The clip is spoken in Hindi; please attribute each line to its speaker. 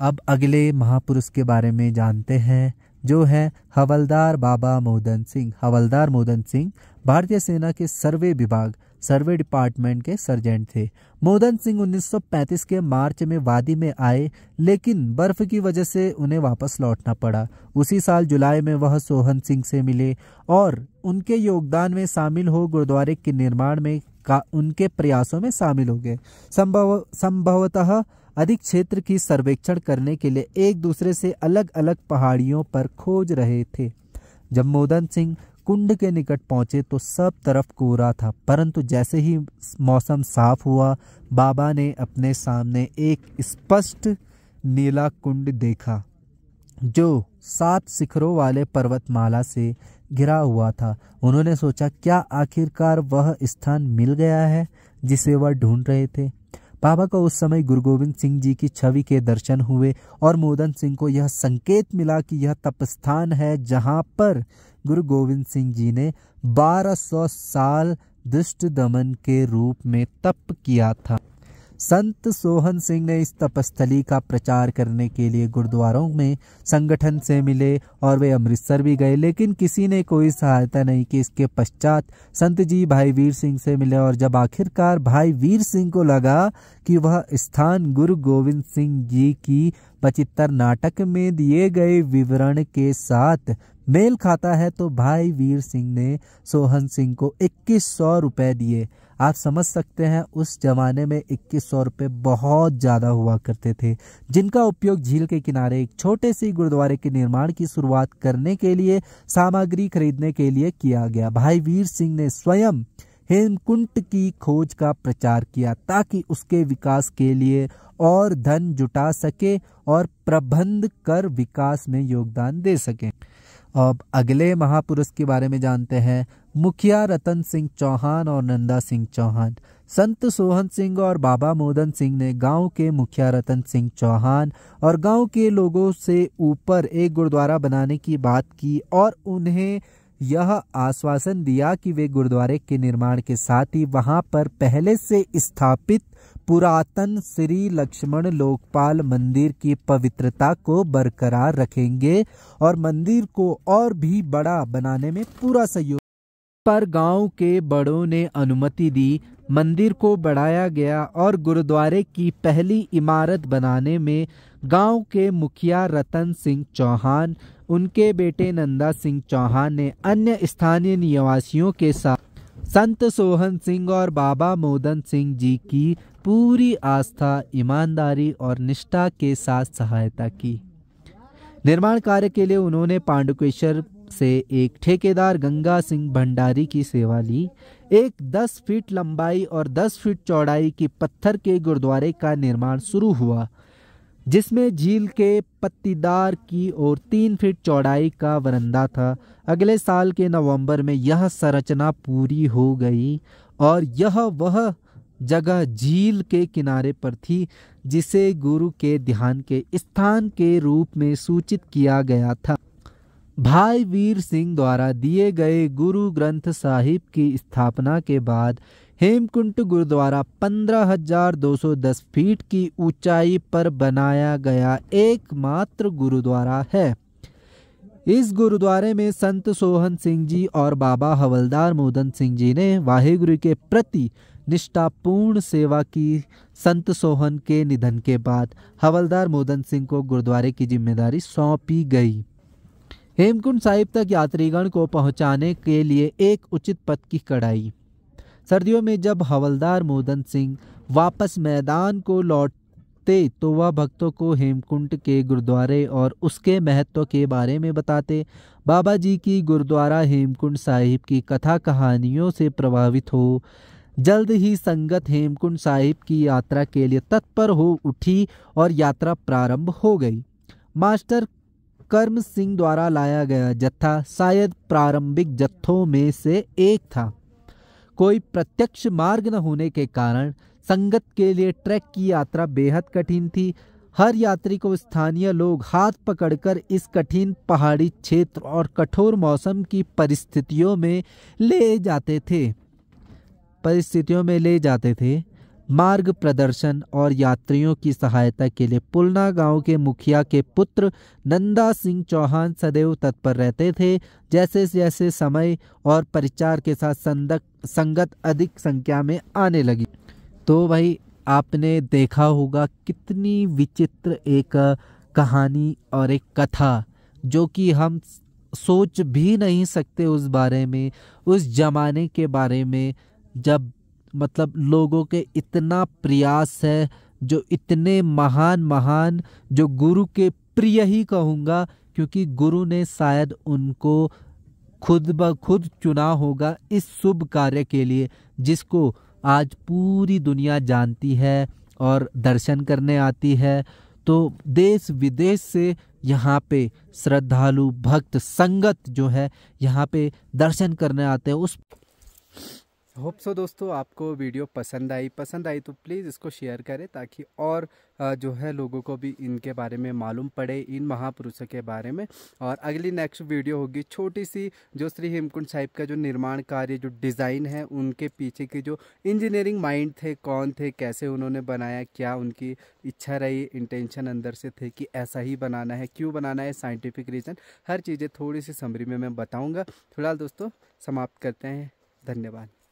Speaker 1: अब अगले महापुरुष के बारे में जानते हैं जो है हवलदार बाबा मोदन सिंह हवलदार मोदन सिंह भारतीय सेना के सर्वे विभाग सर्वे डिपार्टमेंट के सर्जेंट थे मोदन सिंह 1935 के मार्च में वादी में आए लेकिन बर्फ की वजह से उन्हें वापस लौटना पड़ा उसी साल जुलाई में वह सोहन सिंह से मिले और उनके योगदान में शामिल हो गुरुद्वारे के निर्माण में का उनके प्रयासों में शामिल हो गए संभव संभवतः अधिक क्षेत्र की सर्वेक्षण करने के लिए एक दूसरे से अलग अलग पहाड़ियों पर खोज रहे थे जब मोदन सिंह कुंड के निकट पहुंचे तो सब तरफ कोहरा था परंतु जैसे ही मौसम साफ हुआ बाबा ने अपने सामने एक स्पष्ट नीला कुंड देखा जो सात शिखरों वाले पर्वतमाला से घिरा हुआ था उन्होंने सोचा क्या आखिरकार वह स्थान मिल गया है जिसे वह ढूंढ रहे थे बाबा को उस समय गुरु गोविंद सिंह जी की छवि के दर्शन हुए और मोदन सिंह को यह संकेत मिला कि यह तपस्थान है जहाँ पर गुरु गोविंद सिंह जी ने 1200 साल दुष्ट दमन के रूप में तप किया था संत सोहन सिंह ने इस तपस्थली का प्रचार करने के लिए गुरुद्वारों में संगठन से मिले और वे अमृतसर भी गए लेकिन किसी ने कोई सहायता नहीं की इसके पश्चात संत जी भाई वीर सिंह से मिले और जब आखिरकार भाई वीर सिंह को लगा कि वह स्थान गुरु गोविंद सिंह जी की पचहत्तर नाटक में दिए गए विवरण के साथ मेल खाता है तो भाई वीर सिंह ने सोहन सिंह को इक्कीस सौ रुपये दिए आप समझ सकते हैं उस जमाने में इक्कीस सौ रुपये बहुत ज़्यादा हुआ करते थे जिनका उपयोग झील के किनारे एक छोटे से गुरुद्वारे के निर्माण की शुरुआत करने के लिए सामग्री खरीदने के लिए किया गया भाई वीर सिंह ने स्वयं हेमकुंट की खोज का प्रचार किया ताकि उसके विकास के लिए और धन जुटा सके और प्रबंध कर विकास में योगदान दे सकें अब अगले महापुरुष के बारे में जानते हैं मुखिया रतन सिंह चौहान और नंदा सिंह चौहान संत सोहन सिंह और बाबा मोदन सिंह ने गांव के मुखिया रतन सिंह चौहान और गांव के लोगों से ऊपर एक गुरुद्वारा बनाने की बात की और उन्हें यह आश्वासन दिया कि वे गुरुद्वारे के निर्माण के साथ ही वहां पर पहले से स्थापित पुरातन श्री लक्ष्मण लोकपाल मंदिर की पवित्रता को बरकरार रखेंगे और मंदिर को और भी बड़ा बनाने में पूरा सहयोग पर गांव के बड़ों ने अनुमति दी मंदिर को बढ़ाया गया और गुरुद्वारे की पहली इमारत बनाने में गांव के मुखिया रतन सिंह चौहान उनके बेटे नंदा सिंह चौहान ने अन्य स्थानीय निवासियों के साथ संत सोहन सिंह और बाबा मोदन सिंह जी की पूरी आस्था ईमानदारी और निष्ठा के साथ सहायता की निर्माण कार्य के लिए उन्होंने पांडुकेश्वर से एक ठेकेदार गंगा सिंह भंडारी की सेवा ली एक 10 फीट लंबाई और 10 फीट चौड़ाई की पत्थर के गुरुद्वारे का निर्माण शुरू हुआ जिसमें झील के पत्तीदार की ओर तीन फीट चौड़ाई का वरंदा था अगले साल के नवंबर में यह संरचना पूरी हो गई और यह वह जगह झील के किनारे पर थी जिसे गुरु के ध्यान के स्थान के रूप में सूचित किया गया था भाई वीर सिंह द्वारा दिए गए गुरु ग्रंथ साहिब की स्थापना के बाद हेमकुंट गुरुद्वारा 15,210 फीट की ऊंचाई पर बनाया गया एकमात्र गुरुद्वारा है इस गुरुद्वारे में संत सोहन सिंह जी और बाबा हवलदार मोदन सिंह जी ने वाहेगुरु के प्रति निष्ठापूर्ण सेवा की संत सोहन के निधन के बाद हवलदार मोदन सिंह को गुरुद्वारे की जिम्मेदारी सौंपी गई हेमकुंड साहिब तक यात्रीगण को पहुंचाने के लिए एक उचित पथ की कड़ाई सर्दियों में जब हवलदार मोदन सिंह वापस मैदान को लौटते तो वह भक्तों को हेमकुंट के गुरुद्वारे और उसके महत्व के बारे में बताते बाबा जी की गुरुद्वारा हेमकुंड साहिब की कथा कहानियों से प्रभावित हो जल्द ही संगत हेमकुंड साहिब की यात्रा के लिए तत्पर हो उठी और यात्रा प्रारंभ हो गई मास्टर कर्म सिंह द्वारा लाया गया जत्था शायद प्रारंभिक जत्थों में से एक था कोई प्रत्यक्ष मार्ग न होने के कारण संगत के लिए ट्रैक की यात्रा बेहद कठिन थी हर यात्री को स्थानीय लोग हाथ पकड़कर इस कठिन पहाड़ी क्षेत्र और कठोर मौसम की परिस्थितियों में ले जाते थे परिस्थितियों में ले जाते थे मार्ग प्रदर्शन और यात्रियों की सहायता के लिए पुलना गांव के मुखिया के पुत्र नंदा सिंह चौहान सदैव तत्पर रहते थे जैसे जैसे समय और परिचार के साथ संदक संगत अधिक संख्या में आने लगी तो भाई आपने देखा होगा कितनी विचित्र एक कहानी और एक कथा जो कि हम सोच भी नहीं सकते उस बारे में उस जमाने के बारे में जब मतलब लोगों के इतना प्रयास है जो इतने महान महान जो गुरु के प्रिय ही कहूँगा क्योंकि गुरु ने शायद उनको खुद ब खुद चुना होगा इस शुभ कार्य के लिए जिसको आज पूरी दुनिया जानती है और दर्शन करने आती है तो देश विदेश से यहाँ पे श्रद्धालु भक्त संगत जो है यहाँ पे दर्शन करने आते हैं उस होप सो दोस्तों आपको वीडियो पसंद आई पसंद आई तो प्लीज़ इसको शेयर करें ताकि और जो है लोगों को भी इनके बारे में मालूम पड़े इन महापुरुषों के बारे में और अगली नेक्स्ट वीडियो होगी छोटी सी जो श्री हेमकुंड साहिब का जो निर्माण कार्य जो डिज़ाइन है उनके पीछे के जो इंजीनियरिंग माइंड थे कौन थे कैसे उन्होंने बनाया क्या उनकी इच्छा रही इंटेंशन अंदर से थे कि ऐसा ही बनाना है क्यों बनाना है साइंटिफिक रीज़न हर चीज़ें थोड़ी सी समरी में मैं बताऊँगा फिलहाल दोस्तों समाप्त करते हैं धन्यवाद